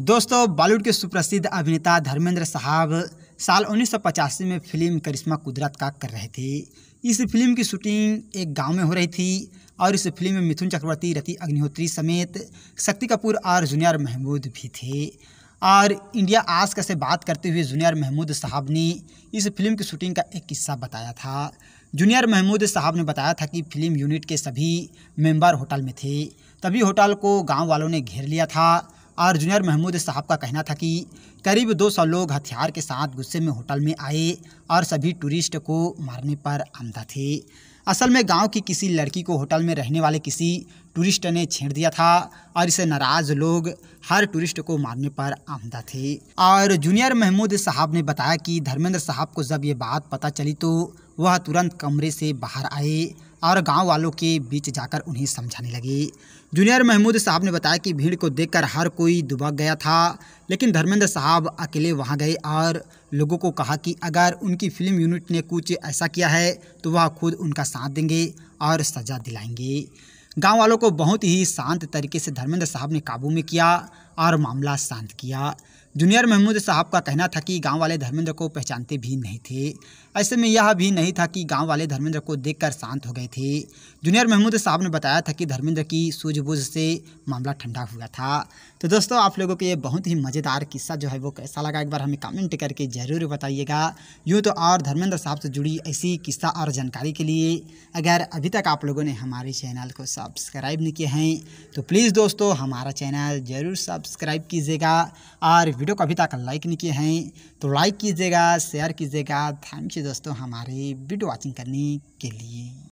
दोस्तों बॉलीवुड के सुप्रसिद्ध अभिनेता धर्मेंद्र साहब साल उन्नीस में फिल्म करिश्मा कुदरत का कर रहे थे इस फिल्म की शूटिंग एक गांव में हो रही थी और इस फिल्म में मिथुन चक्रवर्ती रति अग्निहोत्री समेत शक्ति कपूर और जूनियर महमूद भी थे और इंडिया आस्क से बात करते हुए जूनियर महमूद साहब ने इस फिल्म की शूटिंग का एक किस्सा बताया था जूनियर महमूद साहब ने बताया था कि फिल्म यूनिट के सभी मेंबर होटल में थे तभी होटल को गांव वालों ने घेर लिया था और जूनियर महमूद साहब का कहना था कि करीब 200 लोग हथियार के साथ गुस्से में होटल में आए और सभी टूरिस्ट को मारने पर आमदा थे असल में गांव की किसी लड़की को होटल में रहने वाले किसी टूरिस्ट ने छेड़ दिया था और इसे नाराज लोग हर टूरिस्ट को मारने पर आमदा थे और जूनियर महमूद साहब ने बताया कि धर्मेंद्र साहब को जब ये बात पता चली तो वह तुरंत कमरे से बाहर आए और गांव वालों के बीच जाकर उन्हें समझाने लगे जूनियर महमूद साहब ने बताया कि भीड़ को देखकर हर कोई दुबक गया था लेकिन धर्मेंद्र साहब अकेले वहां गए और लोगों को कहा कि अगर उनकी फिल्म यूनिट ने कुछ ऐसा किया है तो वह खुद उनका साथ देंगे और सजा दिलाएंगे गाँव वालों को बहुत ही शांत तरीके से धर्मेंद्र साहब ने काबू में किया और मामला शांत किया जूनियर महमूद साहब का कहना था कि गांव वाले धर्मेंद्र को पहचानते भी नहीं थे ऐसे में यह भी नहीं था कि गांव वाले धर्मेंद्र को देखकर शांत हो गए थे जूनियर महमूद साहब ने बताया था कि धर्मेंद्र की सूझबूझ से मामला ठंडा हुआ था तो दोस्तों आप लोगों को ये बहुत ही मज़ेदार किस्सा जो है वो कैसा लगा एक बार हमें कमेंट करके ज़रूर बताइएगा यूँ तो और धर्मेंद्र साहब से जुड़ी ऐसी किस्सा और जानकारी के लिए अगर अभी तक आप लोगों ने हमारे चैनल को सब्सक्राइब नहीं किए हैं तो प्लीज़ दोस्तों हमारा चैनल ज़रूर सब्सक्राइब कीजिएगा और वीडियो को अभी तक लाइक नहीं किए हैं तो लाइक कीजिएगा शेयर कीजिएगा थैंक यू दोस्तों हमारे वीडियो वॉचिंग करने के लिए